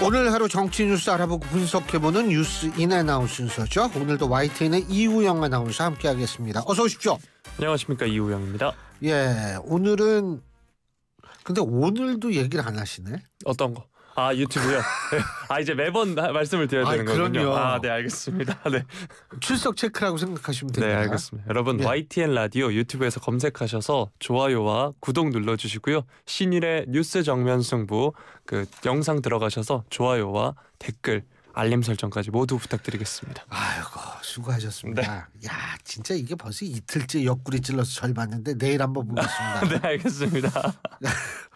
네. 오늘 하루 정치 뉴스 알아보고 분석해보는 뉴스인 아나운 순서죠. 오늘도 YTN의 이우영 아나운서 함께하겠습니다. 어서 오십시오. 안녕하십니까 이우영입니다. 예, 오늘은 근데 오늘도 얘기를 안 하시네. 어떤 거? 아 유튜브요. 네. 아 이제 매번 말씀을 드려야 되는 아, 거군요. 아네 알겠습니다. 네 출석 체크라고 생각하시면 됩니다. 네 알겠습니다. 여러분 예. YTN 라디오 유튜브에서 검색하셔서 좋아요와 구독 눌러주시고요. 신일의 뉴스 정면 승부 그 영상 들어가셔서 좋아요와 댓글 알림 설정까지 모두 부탁드리겠습니다. 아이고 수고하셨습니다. 네. 야 진짜 이게 벌써 이틀째 옆구리 찔러서 절 봤는데 내일 한번 보겠습니다. 네 알겠습니다.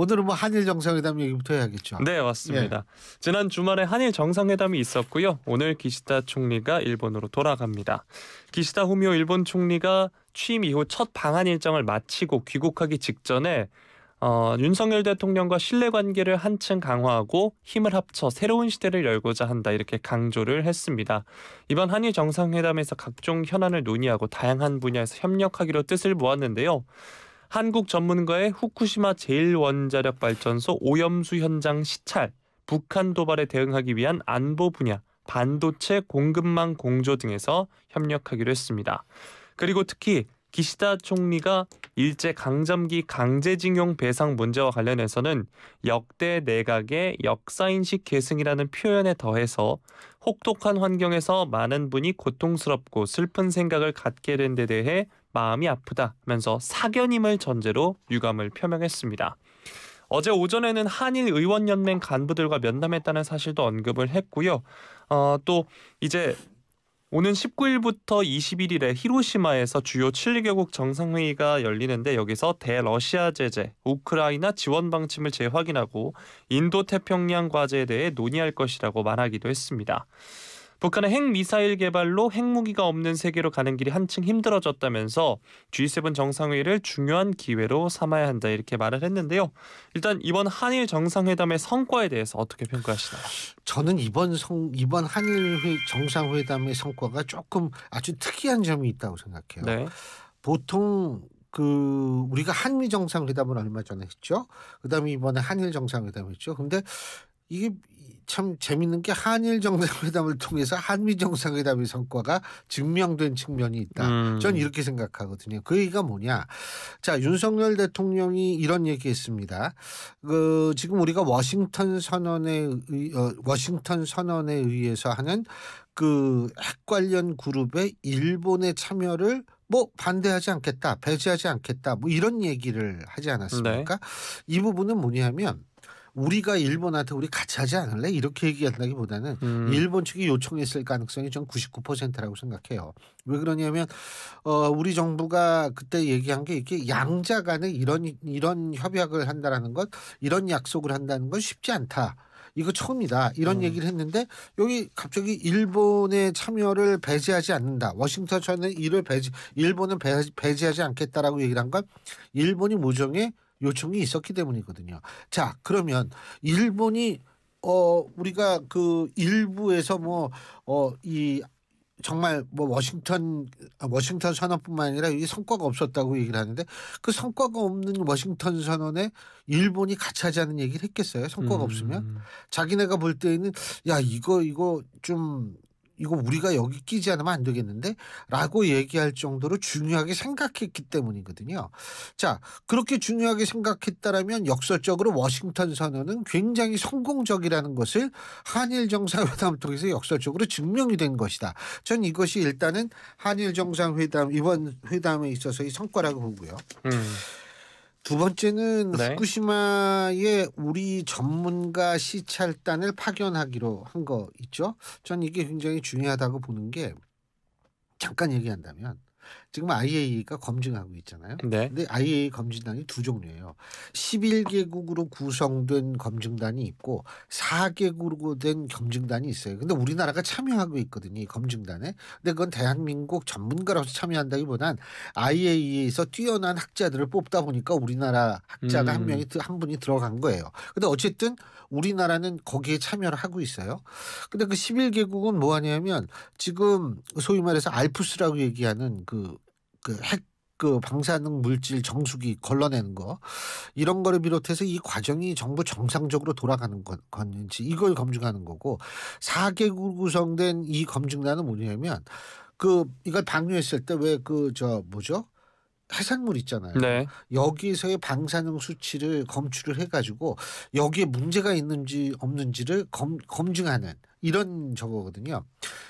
오늘은 뭐 한일 정상회담 얘기부터 해야겠죠. 네, 맞습니다. 예. 지난 주말에 한일 정상회담이 있었고요. 오늘 기시다 총리가 일본으로 돌아갑니다. 기시다 후미오 일본 총리가 취임 이후 첫 방한 일정을 마치고 귀국하기 직전에 어, 윤석열 대통령과 신뢰 관계를 한층 강화하고 힘을 합쳐 새로운 시대를 열고자 한다 이렇게 강조를 했습니다. 이번 한일 정상회담에서 각종 현안을 논의하고 다양한 분야에서 협력하기로 뜻을 모았는데요. 한국 전문가의 후쿠시마 제1원자력발전소 오염수 현장 시찰, 북한 도발에 대응하기 위한 안보 분야, 반도체 공급망 공조 등에서 협력하기로 했습니다. 그리고 특히 기시다 총리가 일제 강점기 강제징용 배상 문제와 관련해서는 역대 내각의 역사인식 계승이라는 표현에 더해서 혹독한 환경에서 많은 분이 고통스럽고 슬픈 생각을 갖게 된 데 대해 마음이 아프다 면서 사견임을 전제로 유감을 표명했습니다. 어제 오전에는 한일 의원연맹 간부들과 면담했다는 사실도 언급을 했고요. 어, 또 이제 오는 19일부터 21일에 히로시마에서 주요 7개국 정상회의가 열리는데 여기서 대러시아 제재, 우크라이나 지원 방침을 재확인하고 인도 태평양 과제에 대해 논의할 것이라고 말하기도 했습니다. 북한의 핵미사일 개발로 핵무기가 없는 세계로 가는 길이 한층 힘들어졌다면서 G7 정상회의를 중요한 기회로 삼아야 한다 이렇게 말을 했는데요. 일단 이번 한일 정상회담의 성과에 대해서 어떻게 평가하시나요? 저는 이번 성 이번 한일 정상회담의 성과가 조금 아주 특이한 점이 있다고 생각해요. 네. 보통 그 우리가 한미 정상회담을 얼마 전에 했죠. 그다음에 이번에 한일 정상회담 했죠. 근데 이게 참 재밌는 게 한일 정상회담을 통해서 한미 정상회담의 성과가 증명된 측면이 있다. 음. 전 이렇게 생각하거든요. 그 얘기가 뭐냐? 자 윤석열 대통령이 이런 얘기했습니다. 그 지금 우리가 워싱턴 선언에 의, 어, 워싱턴 선언에 의해서 하는 그 핵 관련 그룹의 일본의 참여를 뭐 반대하지 않겠다, 배제하지 않겠다, 뭐 이런 얘기를 하지 않았습니까? 네. 이 부분은 뭐냐면 우리가 일본한테 우리 같이 하지 않을래 이렇게 얘기한다기보다는 음. 일본 측이 요청했을 가능성이 전 99%라고 생각해요. 왜 그러냐면 어 우리 정부가 그때 얘기한 게 이게 렇 양자 간에 이런 이런 협약을 한다라는 것, 이런 약속을 한다는 건 쉽지 않다. 이거 처음이다 이런 음. 얘기를 했는데 여기 갑자기 일본의 참여를 배제하지 않는다 워싱턴 처는 이를 배제 일본은 배, 배제하지 않겠다라고 얘기를 한 건 일본이 모종의 요청이 있었기 때문이거든요. 자, 그러면 일본이 어 우리가 그 일부에서 뭐 어 이 정말 뭐 워싱턴 아, 워싱턴 선언뿐만 아니라 이 성과가 없었다고 얘기를 하는데 그 성과가 없는 워싱턴 선언에 일본이 같이 하자는 얘기를 했겠어요. 성과가 음. 없으면 자기네가 볼 때에는 야 이거 이거 좀 이거 우리가 여기 끼지 않으면 안 되겠는데? 라고 얘기할 정도로 중요하게 생각했기 때문이거든요. 자, 그렇게 중요하게 생각했다라면 역설적으로 워싱턴 선언은 굉장히 성공적이라는 것을 한일 정상회담 통해서 역설적으로 증명이 된 것이다. 전 이것이 일단은 한일 정상회담 이번 회담에 있어서의 성과라고 보고요. 음. 두 번째는 네. 후쿠시마에 우리 전문가 시찰단을 파견하기로 한 거 있죠. 전 이게 굉장히 중요하다고 보는 게 잠깐 얘기한다면 지금 IAEA가 검증하고 있잖아요. 네. 근데 IAEA 검증단이 두 종류예요. 11개국으로 구성된 검증단이 있고 4개국으로 된 검증단이 있어요. 근데 우리나라가 참여하고 있거든요. 이 검증단에. 근데 그건 대한민국 전문가로서 참여한다기보단 IAEA에서 뛰어난 학자들을 뽑다 보니까 우리나라 학자가 음. 한 명이 한 분이 들어간 거예요. 근데 어쨌든 우리나라는 거기에 참여를 하고 있어요. 근데 그 11개국은 뭐 하냐면 지금 소위 말해서 알프스라고 얘기하는 그 그핵 그 방사능 물질 정수기 걸러내는 거 이런 거를 비롯해서 이 과정이 전부 정상적으로 돌아가는 건, 건지 이걸 검증하는 거고 4개국 구성된 이 검증단은 뭐냐면 그 이걸 방류했을 때 왜 그 저 뭐죠? 해산물 있잖아요. 네. 여기서의 방사능 수치를 검출을 해가지고 여기에 문제가 있는지 없는지를 검, 검증하는 이런 저거거든요.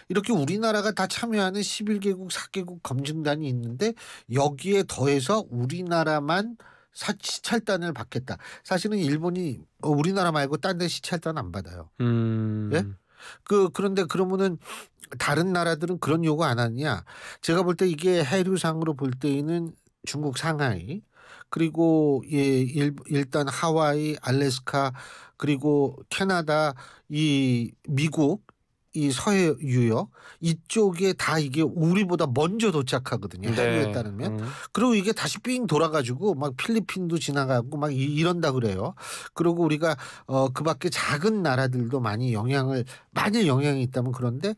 이렇게 우리나라가 다 참여하는 11개국 4개국 검증단이 있는데 여기에 더해서 우리나라만 사, 시찰단을 받겠다. 사실은 일본이 어, 우리나라 말고 딴데 시찰단 안 받아요. 음... 예? 그 그런데 그러면은 다른 나라들은 그런 요구 안 하느냐? 제가 볼 때 이게 해류상으로 볼 때에는 중국 상하이, 그리고 예, 일, 일단 하와이, 알래스카 그리고 캐나다 이 미국 이 서해 유역 이쪽에 다 이게 우리보다 먼저 도착하거든요 네. 해류에 네. 따르면 음. 그리고 이게 다시 삥 돌아가지고 막 필리핀도 지나가고 막 이, 런다 그래요 그리고 우리가 어 그밖에 작은 나라들도 많이 영향을 많이 영향이 있다면 그런데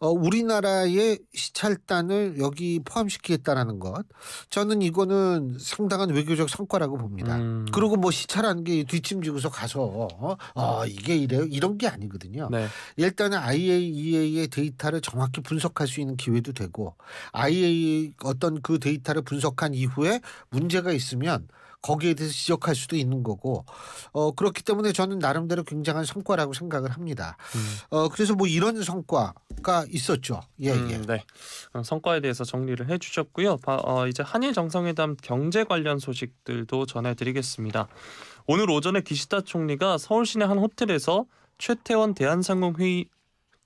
어, 우리나라의 시찰단을 여기 포함시키겠다라는 것 저는 이거는 상당한 외교적 성과라고 봅니다. 음. 그리고 뭐 시찰하는 게 뒷짐지고서 가서 어, 어 이게 이래요 이런 게 아니거든요. 네. 일단은 IAEA의 데이터를 정확히 분석할 수 있는 기회도 되고 IAEA e 어떤 그 데이터를 분석한 이후에 문제가 있으면 거기에 대해서 지적할 수도 있는 거고 어, 그렇기 때문에 저는 나름대로 굉장한 성과라고 생각을 합니다. 음. 어, 그래서 뭐 이런 성과가 있었죠. 예, 음, 예. 네. 어, 성과에 대해서 정리를 해주셨고요. 어, 이제 한일 정상회담 경제 관련 소식들도 전해드리겠습니다. 오늘 오전에 기시다 총리가 서울 시내 한 호텔에서 최태원 대한상공회의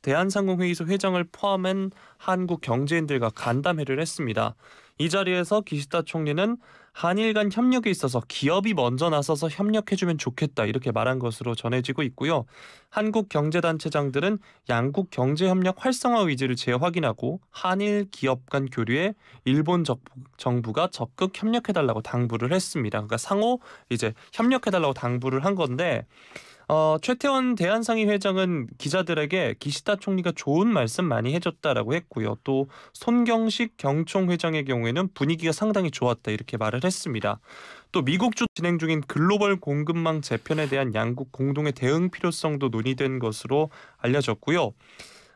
대한상공회의소 회장을 포함한 한국 경제인들과 간담회를 했습니다. 이 자리에서 기시다 총리는 한일 간 협력에 있어서 기업이 먼저 나서서 협력해주면 좋겠다 이렇게 말한 것으로 전해지고 있고요. 한국 경제단체장들은 양국 경제협력 활성화 의지를 재확인하고 한일 기업 간 교류에 일본 정부가 적극 협력해달라고 당부를 했습니다. 그러니까 상호 이제 협력해달라고 당부를 한 건데 어, 최태원 대한상의 회장은 기자들에게 기시다 총리가 좋은 말씀 많이 해줬다라고 했고요. 또 손경식 경총 회장의 경우에는 분위기가 상당히 좋았다 이렇게 말을 했습니다. 또 미국 주 진행 중인 글로벌 공급망 재편에 대한 양국 공동의 대응 필요성도 논의된 것으로 알려졌고요.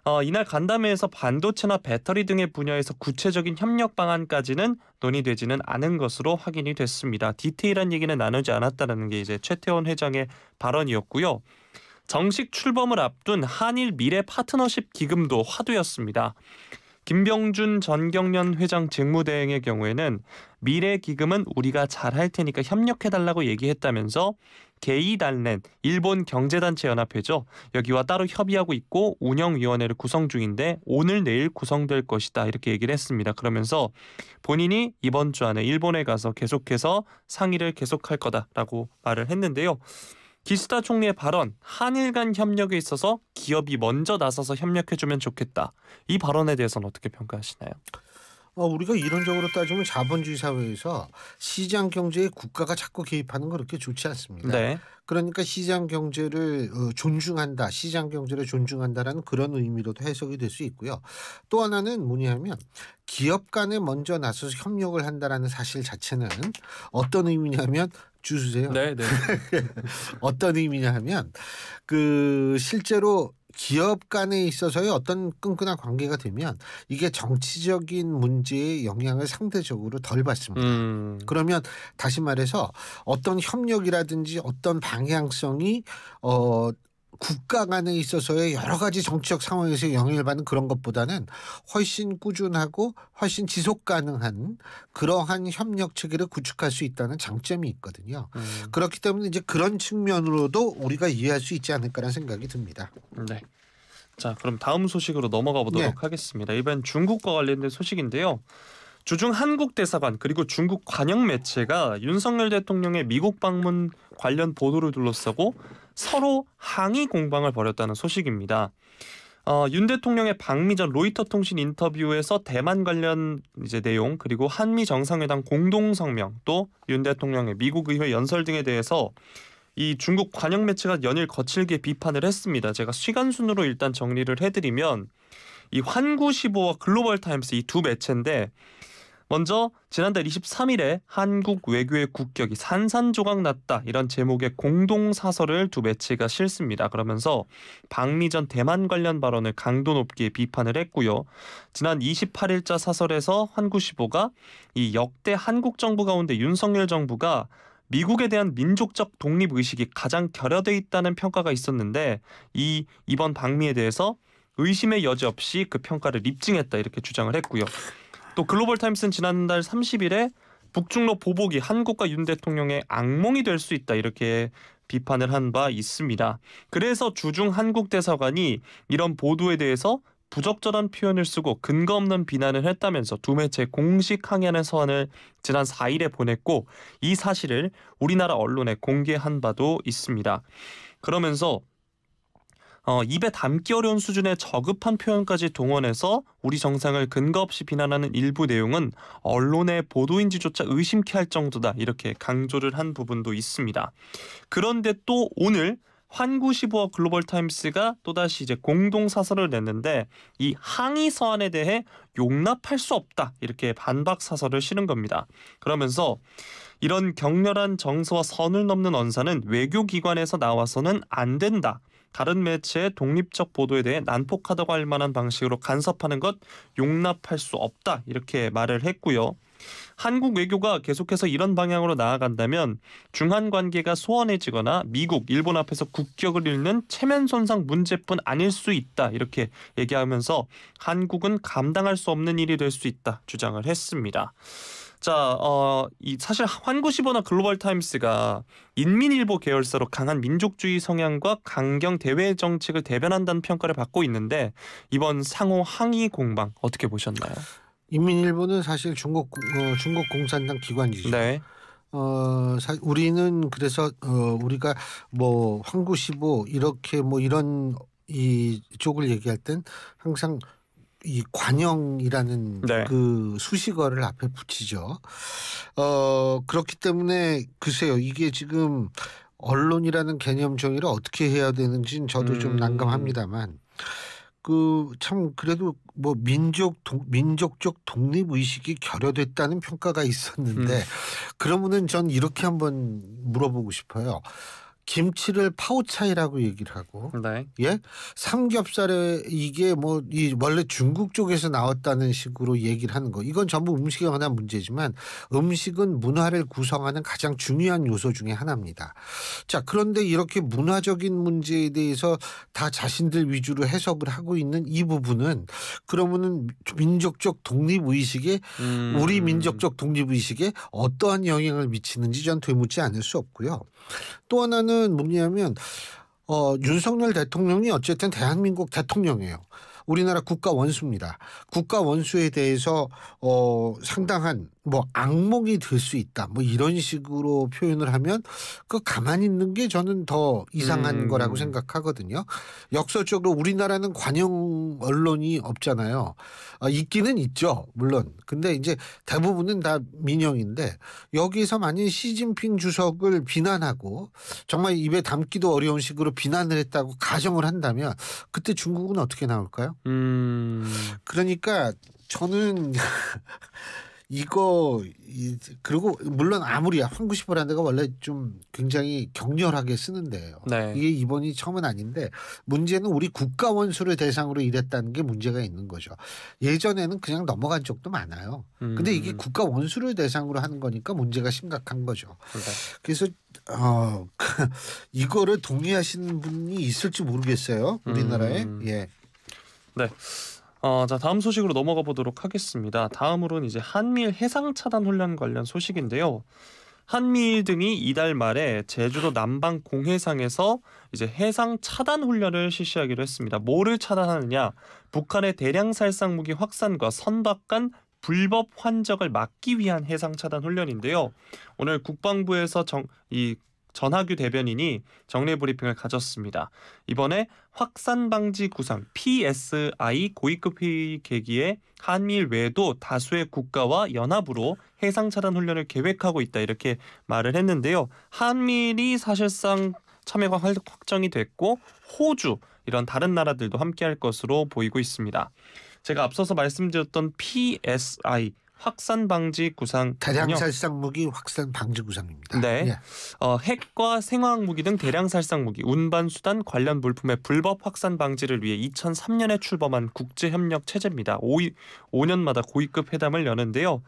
어, 이날 간담회에서 반도체나 배터리 등의 분야에서 구체적인 협력 방안까지는 논의되지는 않은 것으로 확인이 됐습니다. 디테일한 얘기는 나누지 않았다는 게 이제 최태원 회장의 발언이었고요. 정식 출범을 앞둔 한일 미래 파트너십 기금도 화두였습니다. 김병준 전경련 회장 직무대행의 경우에는 미래 기금은 우리가 잘할 테니까 협력해달라고 얘기했다면서 게이달렌 일본 경제단체 연합회죠. 여기와 따로 협의하고 있고 운영위원회를 구성 중인데 오늘 내일 구성될 것이다 이렇게 얘기를 했습니다. 그러면서 본인이 이번 주 안에 일본에 가서 계속해서 상의를 계속할 거다라고 말을 했는데요. 기시다 총리의 발언 한일 간 협력에 있어서 기업이 먼저 나서서 협력해주면 좋겠다. 이 발언에 대해서는 어떻게 평가하시나요? 어, 우리가 이론적으로 따지면 자본주의 사회에서 시장 경제에 국가가 자꾸 개입하는 건 그렇게 좋지 않습니다. 네. 그러니까 시장 경제를 어, 존중한다, 시장 경제를 존중한다라는 그런 의미로도 해석이 될 수 있고요. 또 하나는 뭐냐면 기업 간에 먼저 나서서 협력을 한다라는 사실 자체는 어떤 의미냐면 주세요. 네, 네. 어떤 의미냐 하면 그 실제로 기업 간에 있어서의 어떤 끈끈한 관계가 되면 이게 정치적인 문제의 영향을 상대적으로 덜 받습니다. 음. 그러면 다시 말해서 어떤 협력이라든지 어떤 방향성이 어 국가 간에 있어서의 여러 가지 정치적 상황에서 영향을 받는 그런 것보다는 훨씬 꾸준하고 훨씬 지속 가능한 그러한 협력 체계를 구축할 수 있다는 장점이 있거든요. 음. 그렇기 때문에 이제 그런 측면으로도 우리가 이해할 수 있지 않을까라는 생각이 듭니다. 네. 자, 그럼 다음 소식으로 넘어가 보도록 네. 하겠습니다. 이번 중국과 관련된 소식인데요. 주중 한국 대사관 그리고 중국 관영 매체가 윤석열 대통령의 미국 방문 관련 보도를 둘러싸고 서로 항의 공방을 벌였다는 소식입니다. 어, 윤 대통령의 방미 전 로이터 통신 인터뷰에서 대만 관련 이제 내용 그리고 한미 정상회담 공동 성명 또 윤 대통령의 미국 의회 연설 등에 대해서 이 중국 관영 매체가 연일 거칠게 비판을 했습니다. 제가 시간 순으로 일단 정리를 해드리면 이 환구시보와 글로벌 타임스 이 두 매체인데 먼저 지난달 23일에 한국 외교의 국격이 산산조각 났다 이런 제목의 공동 사설을 두 매체가 실습니다. 그러면서 박미 전 대만 관련 발언을 강도 높게 비판을 했고요. 지난 28일자 사설에서 한구시보가 이 역대 한국 정부 가운데 윤석열 정부가 미국에 대한 민족적 독립 의식이 가장 결여돼 있다는 평가가 있었는데 이 이번 박미에 대해서 의심의 여지 없이 그 평가를 입증했다 이렇게 주장을 했고요. 또 글로벌 타임스는 지난달 30일에 북중로 보복이 한국과 윤 대통령의 악몽이 될 수 있다 이렇게 비판을 한 바 있습니다. 그래서 주중 한국 대사관이 이런 보도에 대해서 부적절한 표현을 쓰고 근거 없는 비난을 했다면서 두 매체 공식 항의하는 서한을 지난 4일에 보냈고 이 사실을 우리나라 언론에 공개한 바도 있습니다. 그러면서 어, 입에 담기 어려운 수준의 저급한 표현까지 동원해서 우리 정상을 근거 없이 비난하는 일부 내용은 언론의 보도인지조차 의심케 할 정도다 이렇게 강조를 한 부분도 있습니다. 그런데 또 오늘 환구시보와 글로벌 타임스가 또다시 이제 공동 사설을 냈는데 이 항의 서한에 대해 용납할 수 없다 이렇게 반박 사설을 실은 겁니다. 그러면서 이런 격렬한 정서와 선을 넘는 언사는 외교기관에서 나와서는 안 된다. 다른 매체의 독립적 보도에 대해 난폭하다고 할 만한 방식으로 간섭하는 것 용납할 수 없다 이렇게 말을 했고요. 한국 외교가 계속해서 이런 방향으로 나아간다면 중한 관계가 소원해지거나 미국, 일본 앞에서 국격을 잃는 체면 손상 문제뿐 아닐 수 있다 이렇게 얘기하면서 한국은 감당할 수 없는 일이 될 수 있다 주장을 했습니다. 자, 어, 이 사실 환구시보나 글로벌 타임스가 인민일보 계열사로 강한 민족주의 성향과 강경 대외 정책을 대변한다는 평가를 받고 있는데 이번 상호 항의 공방 어떻게 보셨나요? 인민일보는 사실 중국 어, 중국 공산당 기관이죠. 네. 어, 사, 우리는 그래서 어, 우리가 뭐환구시보 이렇게 뭐 이런 이쪽을 얘기할 땐 항상 이 관영이라는 네. 그 수식어를 앞에 붙이죠. 어, 그렇기 때문에 글쎄요. 이게 지금 언론이라는 개념 정의를 어떻게 해야 되는지는 저도 음. 좀 난감합니다만 그 참 그래도 뭐 민족 동, 민족적 독립 의식이 결여됐다는 평가가 있었는데 음. 그러면은 전 이렇게 한번 물어보고 싶어요. 김치를 파우차이라고 얘기를 하고 네. 예 삼겹살에 이게 뭐 이 원래 중국 쪽에서 나왔다는 식으로 얘기를 하는 거 이건 전부 음식에 관한 문제지만 음식은 문화를 구성하는 가장 중요한 요소 중에 하나입니다 자 그런데 이렇게 문화적인 문제에 대해서 다 자신들 위주로 해석을 하고 있는 이 부분은 그러면은 민족적 독립 의식에 음. 우리 민족적 독립 의식에 어떠한 영향을 미치는지 전 되묻지 않을 수 없고요 또 하나는 거는 뭡냐면 어, 윤석열 대통령이 어쨌든 대한민국 대통령이에요. 우리나라 국가 원수입니다. 국가 원수에 대해서 어, 상당한 뭐 악몽이 될 수 있다 뭐 이런 식으로 표현을 하면 그 가만히 있는 게 저는 더 이상한 음. 거라고 생각하거든요. 역설적으로 우리나라는 관영 언론이 없잖아요. 아, 있기는 있죠 물론 근데 이제 대부분은 다 민영인데 여기서 만일 시진핑 주석을 비난하고 정말 입에 담기도 어려운 식으로 비난을 했다고 가정을 한다면 그때 중국은 어떻게 나올까요? 음. 그러니까 저는 이거 이, 그리고 물론 아무리 황구시보라는 데가 원래 좀 굉장히 격렬하게 쓰는데요. 네. 이게 이번이 처음은 아닌데 문제는 우리 국가 원수를 대상으로 일했다는 게 문제가 있는 거죠. 예전에는 그냥 넘어간 적도 많아요. 음. 근데 이게 음. 국가 원수를 대상으로 하는 거니까 문제가 심각한 거죠. 그 그래서 어 이거를 동의하시는 분이 있을지 모르겠어요. 우리나라에 음. 예. 네. 어, 자 다음 소식으로 넘어가 보도록 하겠습니다. 다음으로는 이제 한미일 해상 차단 훈련 관련 소식인데요. 한미일 등이 이달 말에 제주도 남방 공해상에서 이제 해상 차단 훈련을 실시하기로 했습니다. 뭐를 차단하느냐? 북한의 대량 살상 무기 확산과 선박 간 불법 환적을 막기 위한 해상 차단 훈련인데요. 오늘 국방부에서 정, 이 전하규 대변인이 정례 브리핑을 가졌습니다. 이번에 확산 방지 구상 PSI 고위급 회의 계기에 한미일 외에도 다수의 국가와 연합으로 해상 차단 훈련을 계획하고 있다 이렇게 말을 했는데요. 한미일이 사실상 참여가 확정이 됐고 호주 이런 다른 나라들도 함께할 것으로 보이고 있습니다. 제가 앞서서 말씀드렸던 PSI 확산 방지 구상 대량 살상 무기 확산 방지 구상입니다. 네. 예. 어, 핵과 생화학 무기 등 대량 살상 무기 운반 수단 관련 물품의 불법 확산 방지를 위해 2003년에 출범한 국제 협력 체제입니다. 5, 5년마다 고위급 회담을 여는데요.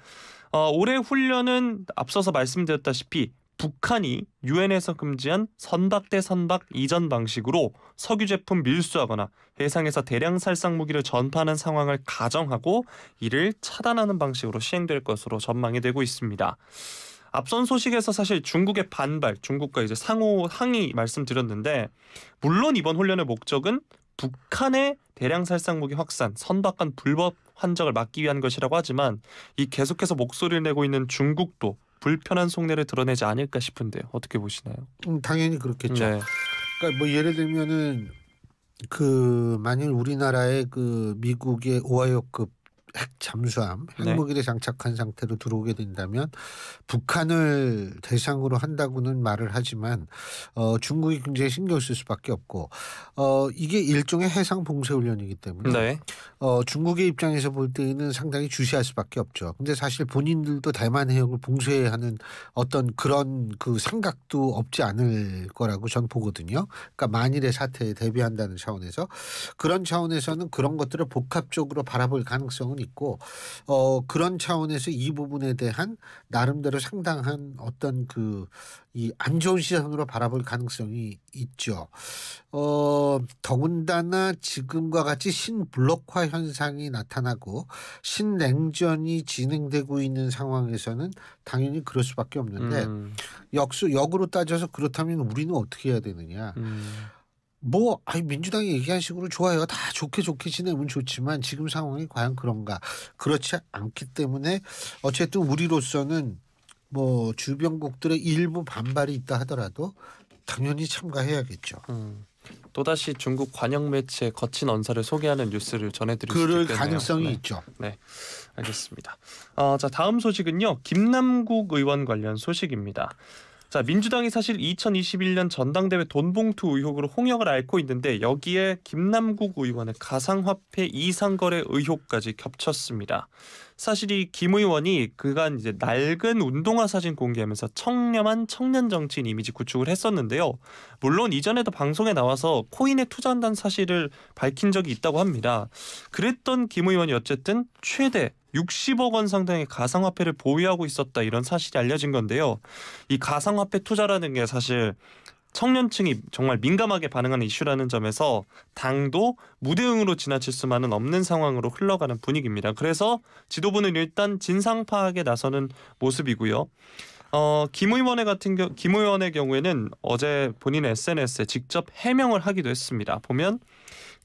어, 올해 훈련은 앞서서 말씀드렸다시피 북한이 유엔에서 금지한 선박 대 선박 이전 방식으로 석유 제품 밀수하거나 해상에서 대량 살상 무기를 전파하는 상황을 가정하고 이를 차단하는 방식으로 시행될 것으로 전망이 되고 있습니다. 앞선 소식에서 사실 중국의 반발, 중국과 이제 상호 항의 말씀드렸는데 물론 이번 훈련의 목적은 북한의 대량 살상 무기 확산, 선박 간 불법 환적을 막기 위한 것이라고 하지만 이 계속해서 목소리를 내고 있는 중국도 불편한 속내를 드러내지 않을까 싶은데 어떻게 보시나요? 음, 당연히 그렇겠죠. 네. 그러니까 뭐 예를 들면은 그 만일 우리나라의 그 미국의 오하이오급 핵 잠수함 핵무기를 네. 장착한 상태로 들어오게 된다면 북한을 대상으로 한다고는 말을 하지만 어, 중국이 굉장히 신경 쓸 수밖에 없고 어, 이게 일종의 해상 봉쇄 훈련이기 때문에 네. 어, 중국의 입장에서 볼 때는 상당히 주시할 수밖에 없죠. 근데 사실 본인들도 대만 해역을 봉쇄하는 어떤 그런 그 생각도 없지 않을 거라고 전 보거든요. 그러니까 만일의 사태에 대비한다는 차원에서 그런 차원에서는 그런 것들을 복합적으로 바라볼 가능성은 있고 어 그런 차원에서 이 부분에 대한 나름대로 상당한 어떤 그 이 안 좋은 시선으로 바라볼 가능성이 있죠. 어 더군다나 지금과 같이 신블록화 현상이 나타나고 신냉전이 진행되고 있는 상황에서는 당연히 그럴 수밖에 없는데 음. 역수 역으로 따져서 그렇다면 우리는 어떻게 해야 되느냐? 음. 뭐 아니 민주당이 얘기한 식으로 좋아요 다 좋게 좋게 지내면 좋지만 지금 상황이 과연 그런가 그렇지 않기 때문에 어쨌든 우리로서는 뭐 주변국들의 일부 반발이 있다 하더라도 당연히 참가해야겠죠. 음. 또다시 중국 관영 매체의 거친 언사를 소개하는 뉴스를 전해드릴 수 있겠네요. 가능성이 네. 있죠. 네, 알겠습니다. 어, 자 다음 소식은요 김남국 의원 관련 소식입니다. 자, 민주당이 사실 2021년 전당대회 돈봉투 의혹으로 홍역을 앓고 있는데 여기에 김남국 의원의 가상화폐 이상거래 의혹까지 겹쳤습니다. 사실 이 김 의원이 그간 이제 낡은 운동화 사진 공개하면서 청렴한 청년 정치인 이미지 구축을 했었는데요. 물론 이전에도 방송에 나와서 코인에 투자한다는 사실을 밝힌 적이 있다고 합니다. 그랬던 김 의원이 어쨌든 최대 60억 원 상당의 가상화폐를 보유하고 있었다 이런 사실이 알려진 건데요. 이 가상화폐 투자라는 게 사실 청년층이 정말 민감하게 반응하는 이슈라는 점에서 당도 무대응으로 지나칠 수만은 없는 상황으로 흘러가는 분위기입니다. 그래서 지도부는 일단 진상 파악에 나서는 모습이고요. 어, 김 의원의 같은 경우, 김 의원의 경우에는 어제 본인 SNS에 직접 해명을 하기도 했습니다. 보면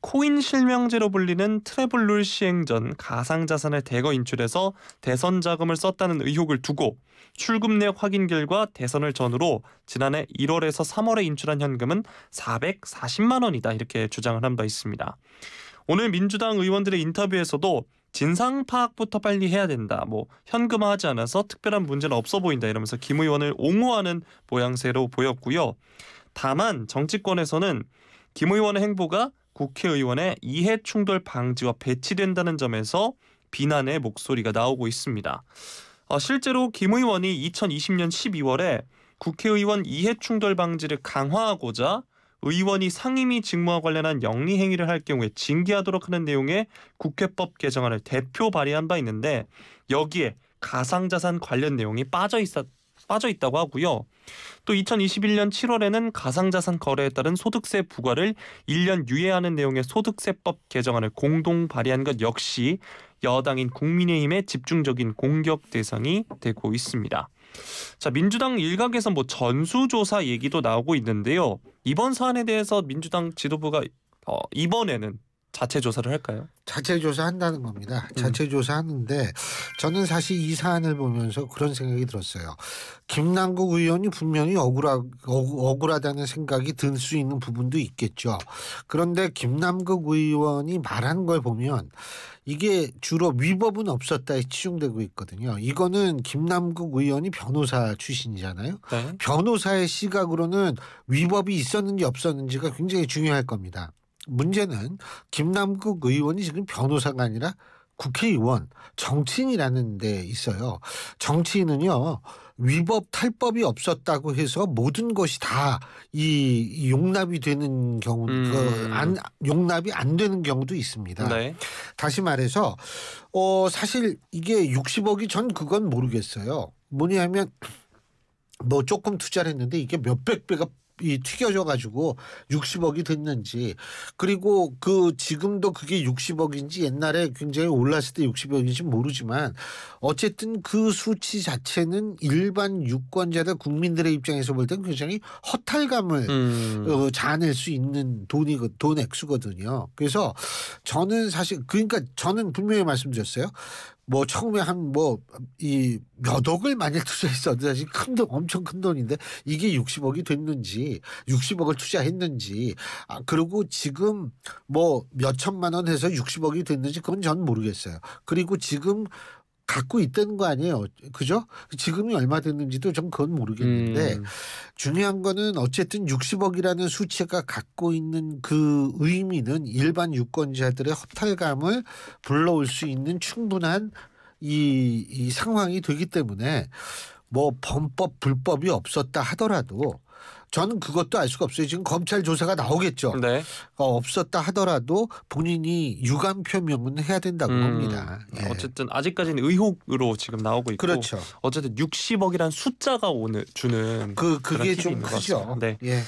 코인 실명제로 불리는 트래블 룰 시행 전 가상 자산을 대거 인출해서 대선 자금을 썼다는 의혹을 두고 출금 내역 확인 결과 대선을 전후로 지난해 1월에서 3월에 인출한 현금은 440만 원이다 이렇게 주장을 한 바 있습니다. 오늘 민주당 의원들의 인터뷰에서도 진상 파악부터 빨리 해야 된다. 뭐 현금화하지 않아서 특별한 문제는 없어 보인다 이러면서 김 의원을 옹호하는 모양새로 보였고요. 다만 정치권에서는 김 의원의 행보가 국회의원의 이해 충돌 방지와 배치된다는 점에서 비난의 목소리가 나오고 있습니다. 어, 실제로 김 의원이 2020년 12월에 국회의원 이해 충돌 방지를 강화하고자 의원이 상임위 직무와 관련한 영리 행위를 할 경우에 징계하도록 하는 내용의 국회법 개정안을 대표 발의한 바 있는데 여기에 가상자산 관련 내용이 빠져 있었 빠져 있다고 하고요. 또 2021년 7월에는 가상자산 거래에 따른 소득세 부과를 1년 유예하는 내용의 소득세법 개정안을 공동 발의한 것 역시 여당인 국민의힘의 집중적인 공격 대상이 되고 있습니다. 자, 민주당 일각에서 뭐 전수조사 얘기도 나오고 있는데요. 이번 사안에 대해서 민주당 지도부가 어, 이번에는 자체 조사를 할까요? 자체 조사한다는 겁니다. 음. 자체 음. 조사하는데 저는 사실 이 사안을 보면서 그런 생각이 들었어요. 김남국 의원이 분명히 억울하, 억울하다는 생각이 들 수 있는 부분도 있겠죠. 그런데 김남국 의원이 말한 걸 보면 이게 주로 위법은 없었다에 치중되고 있거든요. 이거는 김남국 의원이 변호사 출신이잖아요. 네. 변호사의 시각으로는 위법이 있었는지 없었는지가 굉장히 중요할 겁니다. 문제는 김남국 의원이 지금 변호사가 아니라 국회의원 정치인이라는 데 있어요. 정치인은요 위법 탈법이 없었다고 해서 모든 것이 다 이 용납이 되는 경우 음. 그 안, 용납이 안 되는 경우도 있습니다. 네. 다시 말해서 어 사실 이게 60억이 전 그건 모르겠어요. 뭐냐면 뭐 조금 투자를 했는데 이게 몇백 배가 이 튀겨져 가지고 60억이 됐는지 그리고 그 지금도 그게 60억인지 옛날에 굉장히 올랐을 때 60억인지 모르지만 어쨌든 그 수치 자체는 일반 유권자들 국민들의 입장에서 볼 때는 굉장히 허탈감을 음. 어, 자아낼 수 있는 돈이 돈 액수거든요. 그래서 저는 사실 그러니까 저는 분명히 말씀드렸어요. 뭐 처음에 한 뭐 이 몇 억을 만약 투자했었는데 사실 큰돈 엄청 큰 돈인데 이게 60억이 됐는지 60억을 투자했는지 아 그리고 지금 뭐몇 천만 원 해서 60억이 됐는지 그건 전 모르겠어요. 그리고 지금 갖고 있다는 거 아니에요. 그죠? 지금이 얼마 됐는지도 전 그건 모르겠는데 음. 중요한 거는 어쨌든 60억이라는 수치가 갖고 있는 그 의미는 일반 유권자들의 허탈감을 불러올 수 있는 충분한 이, 이 상황이 되기 때문에 뭐 범법 불법이 없었다 하더라도 저는 그것도 알 수가 없어요. 지금 검찰 조사가 나오겠죠. 네. 어, 없었다 하더라도 본인이 유감 표명은 해야 된다고 음, 봅니다. 예. 어쨌든 아직까지는 의혹으로 지금 나오고 있고 그렇죠. 어쨌든 60억이란 숫자가 오늘 주는 그 그게 좀 크죠. 네. 예.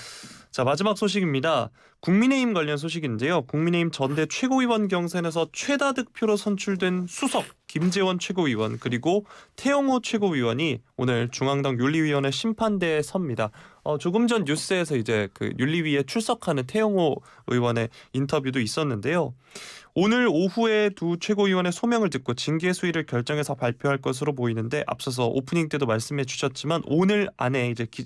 자 마지막 소식입니다. 국민의힘 관련 소식인데요. 국민의힘 전대 최고위원 경선에서 최다 득표로 선출된 수석 김재원 최고위원 그리고 태영호 최고위원이 오늘 중앙당 윤리위원회 심판대에 섭니다. 어, 조금 전 뉴스에서 이제 그 윤리위에 출석하는 태영호 의원의 인터뷰도 있었는데요. 오늘 오후에 두 최고위원의 소명을 듣고 징계 수위를 결정해서 발표할 것으로 보이는데 앞서서 오프닝 때도 말씀해 주셨지만 오늘 안에 이제 기,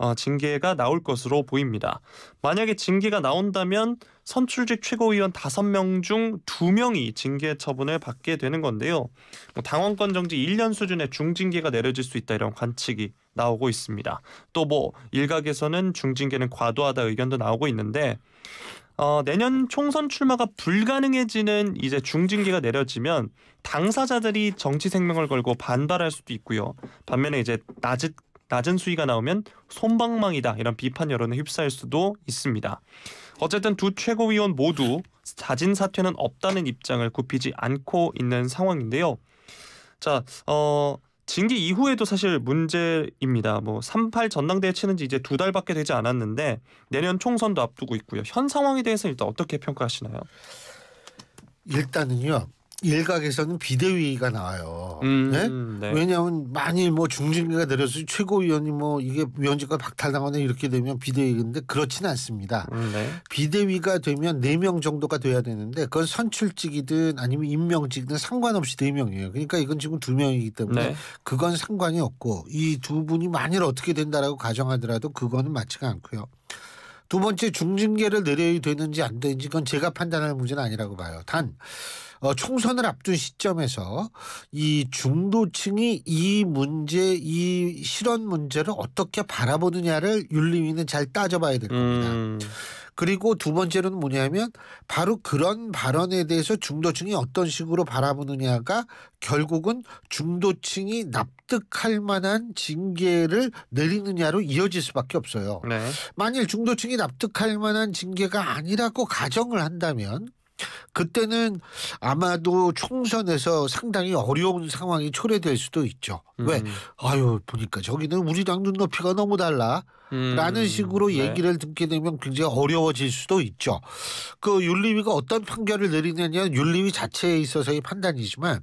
어, 징계가 나올 것으로 보입니다. 만약에 징계가 나온다면 선출직 최고위원 5명 중 2명이 징계 처분을 받게 되는 건데요. 뭐 당원권 정지 1년 수준의 중징계가 내려질 수 있다 이런 관측이 나오고 있습니다. 또 뭐 일각에서는 중징계는 과도하다 의견도 나오고 있는데 어, 내년 총선 출마가 불가능해지는 이제 중징계가 내려지면 당사자들이 정치 생명을 걸고 반발할 수도 있고요. 반면에 이제 낮은 낮은 수위가 나오면 손방망이다 이런 비판 여론에 휩싸일 수도 있습니다. 어쨌든 두 최고위원 모두 자진 사퇴는 없다는 입장을 굽히지 않고 있는 상황인데요. 자, 어, 징계 이후에도 사실 문제입니다. 뭐38 전당대회 치는 지 이제 두 달밖에 되지 않았는데 내년 총선도 앞두고 있고요. 현 상황에 대해서 일단 어떻게 평가하시나요? 일단은요. 일각에서는 비대위가 나와요. 음, 네? 네? 왜냐하면 만일 뭐 중징계가 내려서 최고위원이 뭐 이게 위원직과 박탈당하거나 이렇게 되면 비대위인데 그렇진 않습니다. 음, 네. 비대위가 되면 네 명 정도가 돼야 되는데 그건 선출직이든 아니면 임명직이든 상관없이 네명이에요 그러니까 이건 지금 두명이기 때문에 네. 그건 상관이 없고 이 두 분이 만일 어떻게 된다라고 가정하더라도 그거는 맞지가 않고요. 두 번째 중징계를 내려야 되는지 안 되는지 그건 제가 판단할 문제는 아니라고 봐요. 단 어, 총선을 앞둔 시점에서 이 중도층이 이 문제, 이실현 문제를 어떻게 바라보느냐를 윤리위는 잘 따져봐야 될 겁니다. 음. 그리고 두 번째로는 뭐냐면 바로 그런 발언에 대해서 중도층이 어떤 식으로 바라보느냐가 결국은 중도층이 납득할 만한 징계를 내리느냐로 이어질 수밖에 없어요. 네. 만일 중도층이 납득할 만한 징계가 아니라고 가정을 한다면 그때는 아마도 총선에서 상당히 어려운 상황이 초래될 수도 있죠. 음. 왜? 아유 보니까 저기는 우리당 눈높이가 너무 달라. 음. 라는 식으로 네. 얘기를 네. 듣게 되면 굉장히 어려워질 수도 있죠. 그 윤리위가 어떤 판결을 내리느냐 윤리위 자체에 있어서의 판단이지만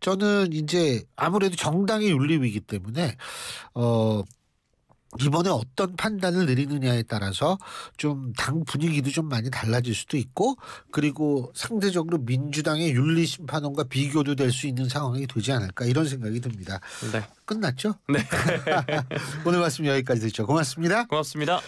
저는 이제 아무래도 정당의 윤리위이기 때문에 어 이번에 어떤 판단을 내리느냐에 따라서 좀 당 분위기도 좀 많이 달라질 수도 있고 그리고 상대적으로 민주당의 윤리 심판원과 비교도 될 수 있는 상황이 되지 않을까 이런 생각이 듭니다. 네. 끝났죠? 네. 오늘 말씀 여기까지 듣죠. 고맙습니다. 고맙습니다.